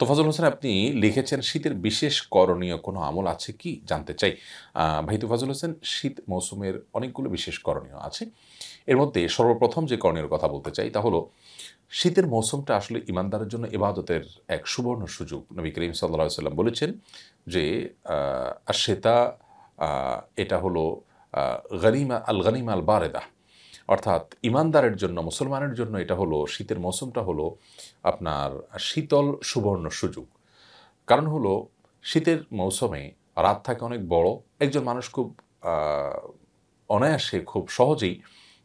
তোফাজুল হোসেন আপনি লিখেছেন শীতের বিশেষ করণীয় কোনো আমল আছে কি জানতে চাই ভাই তোফাজুল হোসেন শীত মৌসুমের অনেকগুলো বিশেষ করণীয় আছে এর মধ্যে সর্বপ্রথম যে করণীয় কথা বলতে চাই তা হলো শীতের মৌসুমটা আসলে ইমানদারের জন্য এবাদতের এক সুবর্ণ সুযোগ নবী করিম সাল্লা সাল্লাম বলেছেন যে আর শ্বেতা এটা হলো গনিমা আল গনিমা আল বারেদা অর্থাৎ ইমানদারের জন্য মুসলমানের জন্য এটা হলো শীতের মৌসুমটা হলো আপনার শীতল সুবর্ণ সুযোগ কারণ হলো শীতের মৌসুমে রাত থাকে অনেক বড় একজন মানুষ খুব অনায়াসে খুব সহজেই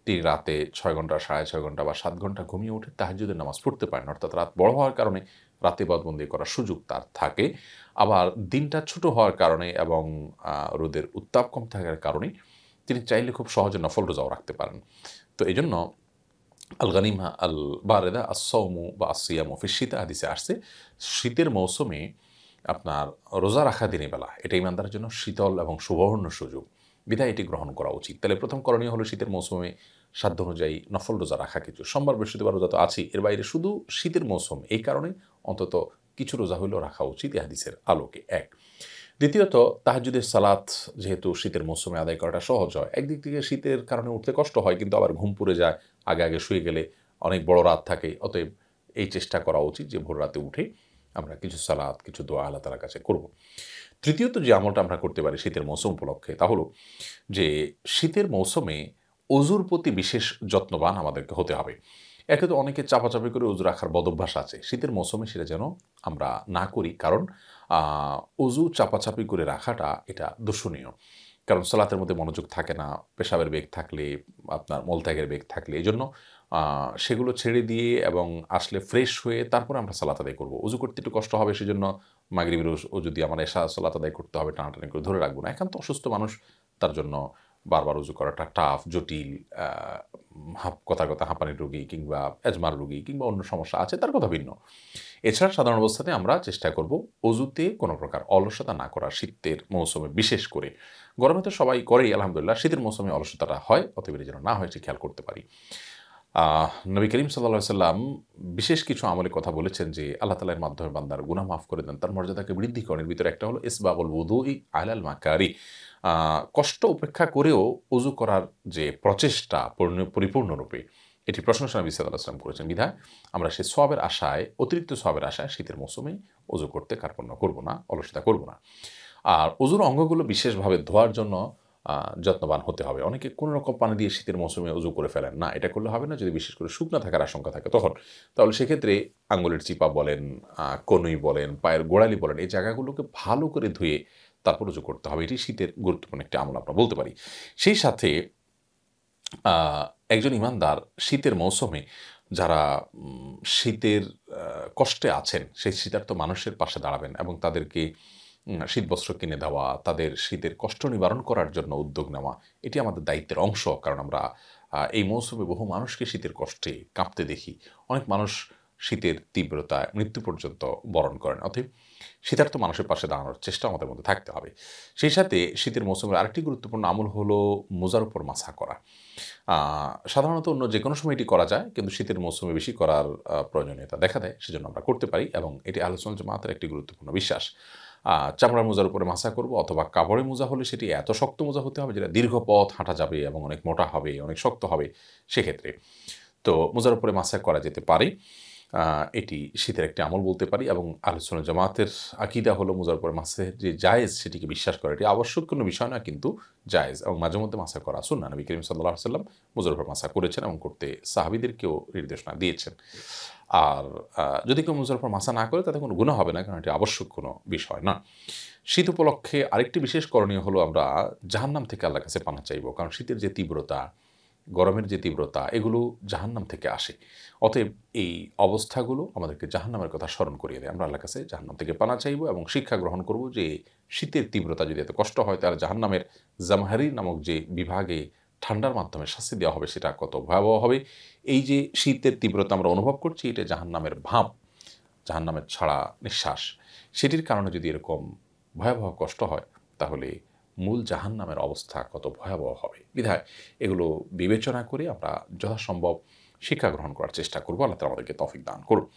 তিনি রাতে ছয় ঘন্টা সাড়ে ছয় ঘন্টা বা সাত ঘন্টা ঘুমিয়ে উঠে তাহাজুদের নামাজ পড়তে পারেন অর্থাৎ রাত বড় হওয়ার কারণে রাতে বদবন্দি করার সুযোগ তার থাকে আবার দিনটা ছোট হওয়ার কারণে এবং রোদের উত্তাপ কম থাকার কারণে তিনি চাইলে খুব সহজে নফল রোজাও রাখতে পারেন তো এই জন্য আল গানিমা আল বারেদা সৌমু বা আসিয়ামু ফিসিতা হাদিসে আসছে শীতের মৌসুমে আপনার রোজা রাখা দিনে বেলা এটা ইমানদার জন্য শীতল এবং সুবর্ণ সুযোগ বিধায় এটি গ্রহণ করা উচিত তাহলে প্রথম করণীয় হলো শীতের মৌসুমে সাধ্য অনুযায়ী নফল রোজা রাখা কিছু সোমবার বৃহস্পতিবার রোজা তো আছেই এর বাইরে শুধু শীতের মৌসুম এই কারণে অন্তত কিছু রোজা হইলেও রাখা উচিত এ হাদিসের আলোকে এক দ্বিতীয়ত তাহাজুদের সালাত যেহেতু শীতের মৌসুমে আদায় করাটা সহজ হয় একদিক থেকে শীতের কারণে উঠতে কষ্ট হয় কিন্তু আবার ঘুম পুড়ে যায় আগে আগে শুয়ে গেলে অনেক বড় রাত থাকে অতএব এই চেষ্টা করা উচিত যে ভোর রাতে উঠে আমরা কিছু সালাদ কিছু দোয়া আল্লাহ তালার কাছে করব তৃতীয়ত যে আমলটা আমরা করতে পারি শীতের মৌসুম উপলক্ষে তা হলো যে শীতের মৌসুমে অজুর প্রতি বিশেষ যত্নবান আমাদেরকে হতে হবে একে তো অনেকে চাপাচাপি করে অজু রাখার বদভ্যাস আছে শীতের মৌসুমে সেটা যেন আমরা না করি কারণ অজু চাপাচাপি করে রাখাটা এটা দূষণীয় কারণ সালাতের মধ্যে মনোযোগ থাকে না পেশাবের বেগ থাকলে আপনার মলত্যাগের বেগ থাকলে এই জন্য সেগুলো ছেড়ে দিয়ে এবং আসলে ফ্রেশ হয়ে তারপরে আমরা সালাত আদায় করবো উজু করতে একটু কষ্ট হবে সেজন্য মাগরিবির ও যদি আমার এসা সালাত আদায় করতে হবে টানাটানি করে ধরে রাখবো না একান্ত অসুস্থ মানুষ তার জন্য বারবার উজু করাটা টাফ জটিল হাঁপ কথার কথা হাঁপানির রোগী কিংবা এজমার রুগী কিংবা অন্য সমস্যা আছে তার কথা ভিন্ন এছাড়া সাধারণ অবস্থাতে আমরা চেষ্টা করব অজুতে কোনো প্রকার অলসতা না করা শীতের মৌসুমে বিশেষ করে গরমে তো সবাই করেই আলহামদুলিল্লাহ শীতের মৌসুমে অলসতাটা হয় অতএব যেন না হয় সে খেয়াল করতে পারি নবী করিম সাল্লা সাল্লাম বিশেষ কিছু আমলে কথা বলেছেন যে আল্লাহ তালার মাধ্যমে বান্দার গুনা মাফ করে দেন তার মর্যাদাকে বৃদ্ধি করেন এর ভিতরে একটা হলো ইসবাগুল উদু ই আলাল মাকারি কষ্ট উপেক্ষা করেও উজু করার যে প্রচেষ্টা পরিপূর্ণরূপে এটি প্রশংসা নবী সাল্লাহ সাল্লাম করেছেন বিধায় আমরা সে সবের আশায় অতিরিক্ত সবের আশায় শীতের মৌসুমে উজু করতে কার্পণ্য করব না অলসতা করব না আর উজুর অঙ্গগুলো বিশেষভাবে ধোয়ার জন্য যত্নবান হতে হবে অনেকে কোনো রকম পানি দিয়ে শীতের মৌসুমে উজু করে ফেলেন না এটা করলে হবে না যদি বিশেষ করে শুকনা থাকার আশঙ্কা থাকে তখন তাহলে সেক্ষেত্রে আঙুলের চিপা বলেন কনুই বলেন পায়ের গোড়ালি বলেন এই জায়গাগুলোকে ভালো করে ধুয়ে তারপর উজু করতে হবে এটি শীতের গুরুত্বপূর্ণ একটি আমল আমরা বলতে পারি সেই সাথে একজন ইমানদার শীতের মৌসুমে যারা শীতের কষ্টে আছেন সেই শীতার্থ মানুষের পাশে দাঁড়াবেন এবং তাদেরকে হ্যাঁ, শীতবস্ত্র কিনে দেওয়া তাদের শীতের কষ্ট নিবারণ করার জন্য উদ্যোগ নেওয়া এটি আমাদের দায়িত্বের অংশ কারণ আমরা এই মৌসুমে বহু মানুষকে শীতের কষ্টে কাঁপতে দেখি অনেক মানুষ শীতের তীব্রতায় মৃত্যু পর্যন্ত বরণ করেন অথব শীতার্থ মানুষের পাশে দাঁড়ানোর চেষ্টা আমাদের মধ্যে থাকতে হবে সেই সাথে শীতের মৌসুমের আরেকটি গুরুত্বপূর্ণ আমল হলো মোজার উপর মাছা করা সাধারণত অন্য যে কোনো সময় এটি করা যায় কিন্তু শীতের মৌসুমে বেশি করার প্রয়োজনীয়তা দেখা দেয় সেজন্য আমরা করতে পারি এবং এটি আলোচনা জামাতের একটি গুরুত্বপূর্ণ বিশ্বাস চামড়ার মোজার উপরে মাসা করব অথবা কাপড়ে মোজা হলে সেটি এত শক্ত মোজা হতে হবে যেটা দীর্ঘ পথ হাঁটা যাবে এবং অনেক মোটা হবে অনেক শক্ত হবে সেক্ষেত্রে তো মোজার উপরে মাসা করা যেতে পারে এটি শীতের একটি আমল বলতে পারি এবং আলোচনা জামাতের আকিদা হলো মুজারপুর মাসে যে জায়েজ সেটিকে বিশ্বাস করে এটি আবশ্যক কোনো বিষয় না কিন্তু জায়েজ এবং মাঝে মধ্যে মাসা করা আসুন না নবী করিম সাল্লাহ সাল্লাম মুজারপর মাসা করেছেন এবং করতে সাহাবিদেরকেও নির্দেশনা দিয়েছেন আর যদি কেউ মুজারফর মাসা না করে তাতে কোনো গুণা হবে না কারণ এটি আবশ্যক কোনো বিষয় না শীত উপলক্ষে আরেকটি বিশেষ করণীয় হলো আমরা জাহান্নাম থেকে আল্লাহ কাছে পানা চাইব কারণ শীতের যে তীব্রতা গরমের যে তীব্রতা এগুলো জাহান্নাম থেকে আসে অতএব এই অবস্থাগুলো আমাদেরকে জাহান্নামের কথা স্মরণ করিয়ে দেয় আমরা আল্লাহ কাছে জাহান্নাম থেকে পানা চাইব এবং শিক্ষা গ্রহণ করব যে শীতের তীব্রতা যদি এত কষ্ট হয় তাহলে জাহান্নামের জামহারি নামক যে বিভাগে ঠান্ডার মাধ্যমে শাস্তি দেওয়া হবে সেটা কত ভয়াবহ হবে এই যে শীতের তীব্রতা আমরা অনুভব করছি এটা জাহান্নামের ভাব জাহান্নামের ছাড়া নিঃশ্বাস সেটির কারণে যদি এরকম ভয়াবহ কষ্ট হয় তাহলে মূল জাহান্নামের অবস্থা কত ভয়াবহ হবে বিধায় এগুলো বিবেচনা করে আমরা যথাসম্ভব শিক্ষা গ্রহণ করার চেষ্টা করবো আল্লাহ আমাদেরকে তফিক দান করুন